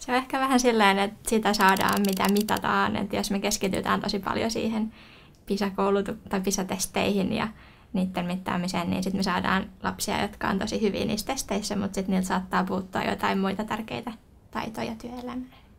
se on ehkä vähän silleen, että sitä saadaan, mitä mitataan. Että jos me keskitytään tosi paljon siihen pisa tai PISA-testeihin ja niiden mittaamiseen, niin sitten me saadaan lapsia, jotka on tosi hyvin niissä testeissä, mutta sitten niiltä saattaa puuttua jotain muita tärkeitä taitoja työelämään.